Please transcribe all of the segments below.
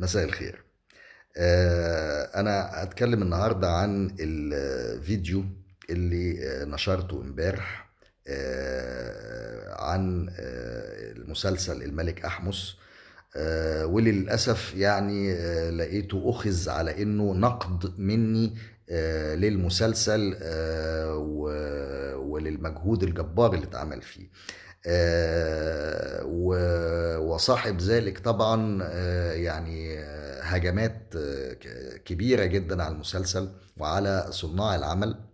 مساء الخير آه، انا هتكلم النهارده عن الفيديو اللي آه، نشرته امبارح آه، عن المسلسل الملك احمس وللاسف يعني لقيته اخذ على انه نقد مني للمسلسل وللمجهود الجبار اللي اتعمل فيه آه، وصاحب ذلك طبعا آه، يعني آه، هجمات كبيره جدا على المسلسل وعلى صناع العمل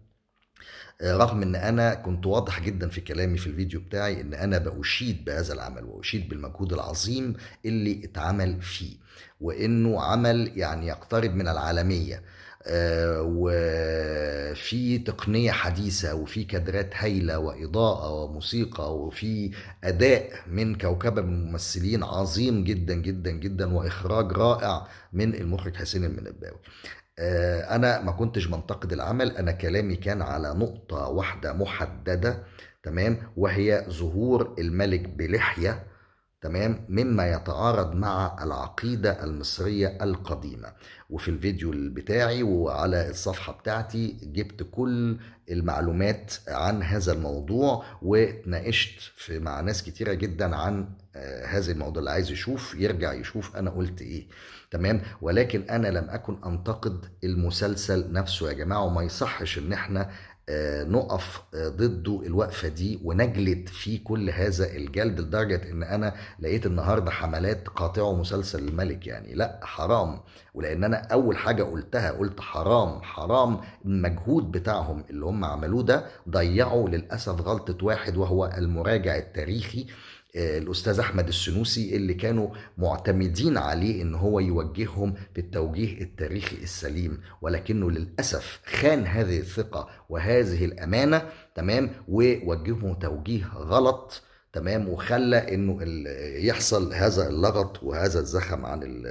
رغم ان انا كنت واضح جدا في كلامي في الفيديو بتاعي ان انا باشيد بهذا العمل واشيد بالمجهود العظيم اللي اتعمل فيه وانه عمل يعني يقترب من العالميه آه، وفي تقنية حديثة وفي كادرات هايلة وإضاءة وموسيقى وفي أداء من كوكبة من الممثلين عظيم جدا جدا جدا وإخراج رائع من المخرج حسين المنباوي آه، أنا ما كنتش بنتقد العمل أنا كلامي كان على نقطة واحدة محددة تمام وهي ظهور الملك بلحية تمام مما يتعارض مع العقيدة المصرية القديمة وفي الفيديو بتاعي وعلى الصفحة بتاعتي جبت كل المعلومات عن هذا الموضوع واتناقشت مع ناس كتيرة جدا عن آه، هذا الموضوع اللي عايز يشوف يرجع يشوف انا قلت ايه تمام ولكن انا لم اكن انتقد المسلسل نفسه يا جماعه وما يصحش ان احنا آه، نقف آه، ضده الوقفة دي ونجلد في كل هذا الجلد لدرجة ان انا لقيت النهاردة حملات قاطعه مسلسل الملك يعني لا حرام ولان انا اول حاجة قلتها قلت حرام حرام المجهود بتاعهم اللي هم عملوه ده ضيعوا للأسف غلطة واحد وهو المراجع التاريخي الاستاذ احمد السنوسي اللي كانوا معتمدين عليه ان هو يوجههم بالتوجيه التاريخي السليم ولكنه للاسف خان هذه الثقه وهذه الامانه تمام ووجهه توجيه غلط تمام وخلى انه يحصل هذا اللغط وهذا الزخم عن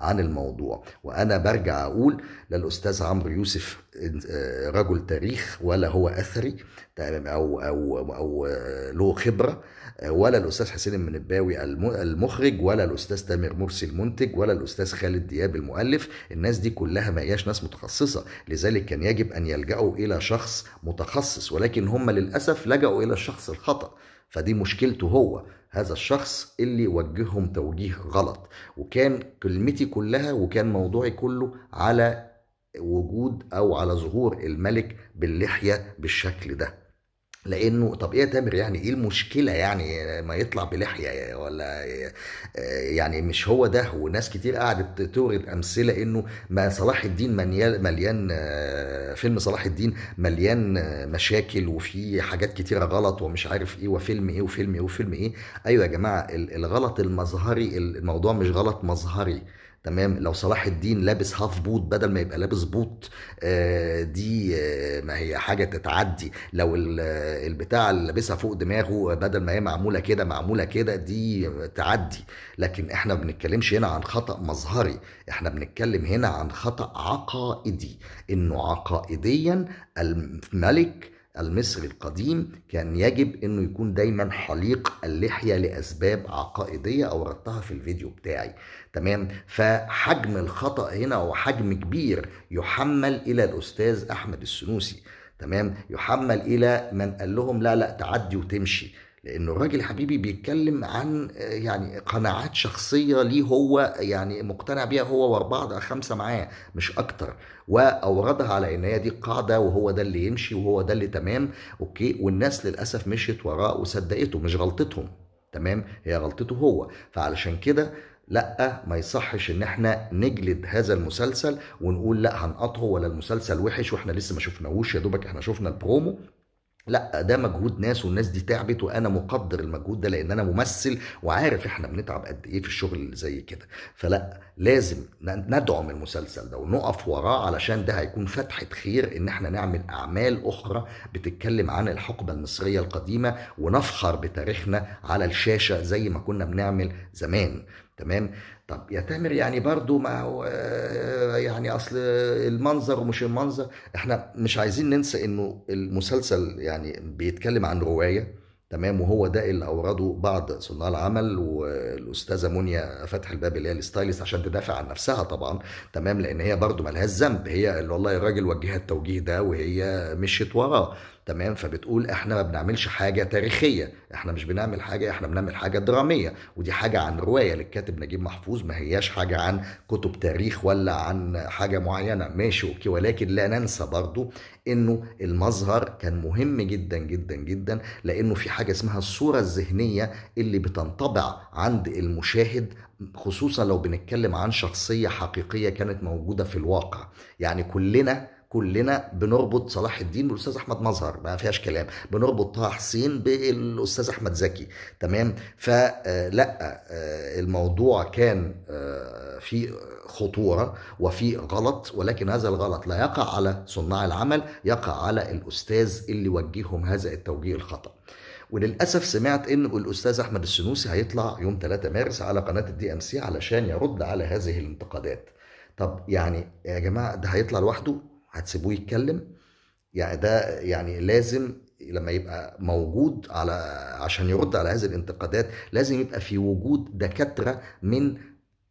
عن الموضوع وانا برجع اقول لا الاستاذ عمرو يوسف آه، رجل تاريخ ولا هو اثري او او او آه، له خبره آه، ولا الاستاذ حسين المنباوي المخرج ولا الاستاذ تامر مرسي المنتج ولا الاستاذ خالد دياب المؤلف الناس دي كلها ما هياش ناس متخصصه لذلك كان يجب ان يلجأوا الى شخص متخصص ولكن هم للاسف لجأوا الى الشخص الخطأ فدي مشكلته هو هذا الشخص اللي وجههم توجيه غلط وكان كلمتي كلها وكان موضوعي كله على وجود او على ظهور الملك باللحيه بالشكل ده لانه طب ايه يا تامر يعني ايه المشكله يعني ما يطلع بلحيه ولا يعني مش هو ده وناس كتير قعدت تورد امثله انه ما صلاح الدين مليان آه، فيلم صلاح الدين مليان آه، مشاكل وفي حاجات كتيره غلط ومش عارف ايه وفيلم ايه وفيلم ايه وفيلم ايه ايوه يا جماعه الغلط المظهري الموضوع مش غلط مظهري تمام لو صلاح الدين لابس هاف بوت بدل ما يبقى لابس بوت آه، دي آه، ما هي حاجه تتعدي لو آه، البتاع اللي لابسها فوق دماغه بدل ما هي معموله كده معموله كده دي تعدي لكن احنا ما بنتكلمش هنا عن خطا مظهري احنا بنتكلم هنا عن خطا عقائدي انه عقائديا الملك المصري القديم كان يجب انه يكون دايما حليق اللحيه لاسباب عقائديه اوردتها في الفيديو بتاعي تمام فحجم الخطا هنا هو حجم كبير يحمل الى الاستاذ احمد السنوسي تمام يحمل الى من قال لهم لا لا تعدي وتمشي لانه الراجل حبيبي بيتكلم عن آه، يعني قناعات شخصيه ليه هو يعني مقتنع بيها هو واربعه خمسه معاه مش اكتر واوردها على ان هي دي القاعده وهو ده اللي يمشي وهو ده اللي تمام اوكي والناس للاسف مشيت وراه وصدقته مش غلطتهم تمام هي غلطته هو فعلشان كده لا ما يصحش ان احنا نجلد هذا المسلسل ونقول لا هنقطعه ولا المسلسل وحش واحنا لسه ما شفناهوش يا دوبك احنا شفنا البرومو لا ده مجهود ناس والناس دي تعبت وانا مقدر المجهود ده لان انا ممثل وعارف احنا بنتعب قد ايه في الشغل اللي زي كده فلا لازم ندعم المسلسل ده ونقف وراه علشان ده هيكون فتحه خير ان احنا نعمل اعمال اخرى بتتكلم عن الحقبه المصريه القديمه ونفخر بتاريخنا على الشاشه زي ما كنا بنعمل زمان تمام طب يا تامر يعني برضو ما هو آه، يعني اصل المنظر ومش المنظر احنا مش عايزين ننسى انه المسلسل يعني بيتكلم عن روايه تمام وهو ده اللي اورده بعض صناع العمل والاستاذه منيا فتح الباب اللي هي الستايلست عشان تدافع عن نفسها طبعا تمام لان هي برضو ملهاش ذنب هي اللي والله الراجل وجهها التوجيه ده وهي مشيت وراه تمام فبتقول احنا ما بنعملش حاجه تاريخيه احنا مش بنعمل حاجه احنا بنعمل حاجه دراميه ودي حاجه عن روايه للكاتب نجيب محفوظ ما هياش حاجه عن كتب تاريخ ولا عن حاجه معينه ماشي اوكي ولكن لا ننسى برضو انه المظهر كان مهم جدا جدا جدا لانه في حاجه اسمها الصوره الذهنيه اللي بتنطبع عند المشاهد خصوصا لو بنتكلم عن شخصيه حقيقيه كانت موجوده في الواقع يعني كلنا كلنا بنربط صلاح الدين بالاستاذ احمد مظهر ما فيهاش كلام بنربط طه حسين بالاستاذ احمد زكي تمام فلا آه، آه، الموضوع كان آه، في خطوره وفي غلط ولكن هذا الغلط لا يقع على صناع العمل يقع على الاستاذ اللي وجههم هذا التوجيه الخطا وللاسف سمعت ان الاستاذ احمد السنوسي هيطلع يوم 3 مارس على قناه الدي ام سي علشان يرد على هذه الانتقادات طب يعني يا جماعه ده هيطلع لوحده هتسيبوه يتكلم يعني ده يعني لازم لما يبقى موجود على عشان يرد على هذه الانتقادات لازم يبقى في وجود دكاتره من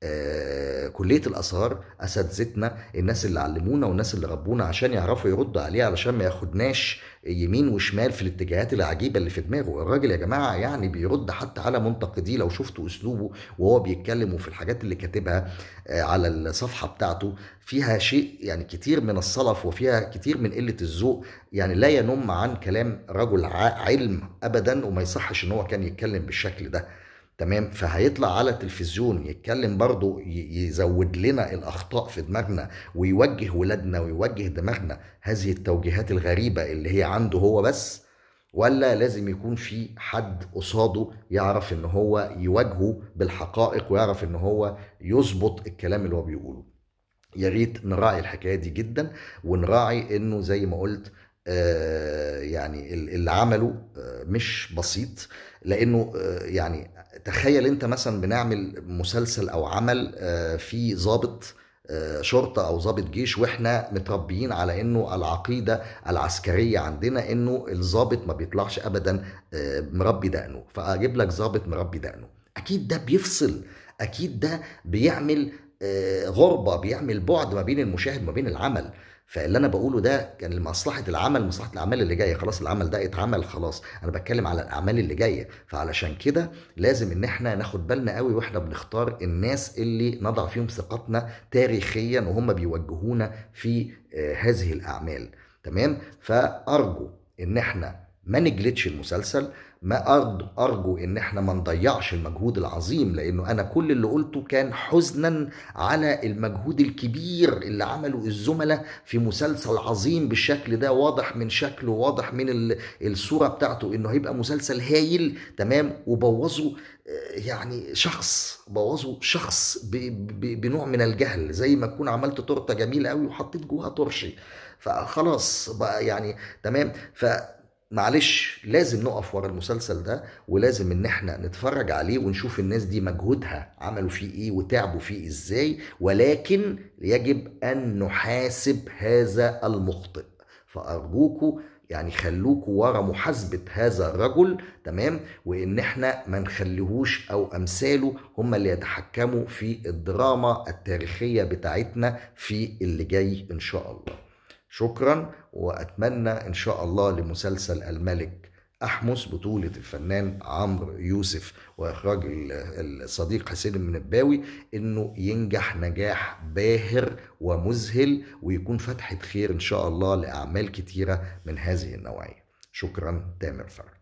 آه، كليه الاثار اساتذتنا الناس اللي علمونا والناس اللي ربونا عشان يعرفوا يردوا عليه علشان ما ياخدناش يمين وشمال في الاتجاهات العجيبه اللي في دماغه الراجل يا جماعه يعني بيرد حتى على منتقديه لو شفتوا اسلوبه وهو بيتكلم وفي الحاجات اللي كاتبها آه، على الصفحه بتاعته فيها شيء يعني كتير من الصلف وفيها كتير من قله الذوق يعني لا ينم عن كلام رجل علم ابدا وما يصحش ان هو كان يتكلم بالشكل ده تمام فهيطلع على التلفزيون يتكلم برضه يزود لنا الاخطاء في دماغنا ويوجه ولادنا ويوجه دماغنا هذه التوجيهات الغريبه اللي هي عنده هو بس ولا لازم يكون في حد قصاده يعرف ان هو يواجهه بالحقائق ويعرف ان هو يظبط الكلام اللي هو بيقوله يا ريت نراعي الحكايه دي جدا ونراعي انه زي ما قلت آه، يعني اللي عمله آه، مش بسيط لانه آه، يعني تخيل انت مثلا بنعمل مسلسل او عمل آه، في ضابط آه، شرطه او ضابط جيش واحنا متربيين على انه العقيده العسكريه عندنا انه الضابط ما بيطلعش ابدا آه، مربي دقنه فاجيب لك ضابط مربي دقنه اكيد ده بيفصل اكيد ده بيعمل غربه بيعمل بعد ما بين المشاهد وما بين العمل فاللي انا بقوله ده كان لمصلحه العمل مصلحه الاعمال اللي جايه خلاص العمل ده اتعمل خلاص انا بتكلم على الاعمال اللي جايه فعلشان كده لازم ان احنا ناخد بالنا قوي واحنا بنختار الناس اللي نضع فيهم ثقتنا تاريخيا وهم بيوجهونا في آه، هذه الاعمال تمام فارجو ان احنا ما نجلتش المسلسل ما أرجو إن إحنا ما نضيعش المجهود العظيم لأنه أنا كل اللي قلته كان حزنا على المجهود الكبير اللي عمله الزملاء في مسلسل عظيم بالشكل ده واضح من شكله واضح من الصورة بتاعته إنه هيبقى مسلسل هايل تمام وبوظوا آه، يعني شخص بوظوا شخص بنوع من الجهل زي ما تكون عملت تورته جميله قوي وحطيت جواها طرشي فخلاص بقى يعني تمام ف معلش لازم نقف ورا المسلسل ده ولازم ان احنا نتفرج عليه ونشوف الناس دي مجهودها عملوا فيه ايه وتعبوا فيه ازاي ولكن يجب ان نحاسب هذا المخطئ فارجوكوا يعني خلوكوا ورا محاسبة هذا الرجل تمام وإن إحنا ما نخليهوش أو أمثاله هم اللي يتحكموا في الدراما التاريخية بتاعتنا في اللي جاي إن شاء الله شكرا وأتمنى إن شاء الله لمسلسل الملك أحمس بطولة الفنان عمرو يوسف وإخراج الصديق حسين المنباوي إنه ينجح نجاح باهر ومذهل ويكون فتحة خير إن شاء الله لأعمال كتيرة من هذه النوعية شكرا تامر فرج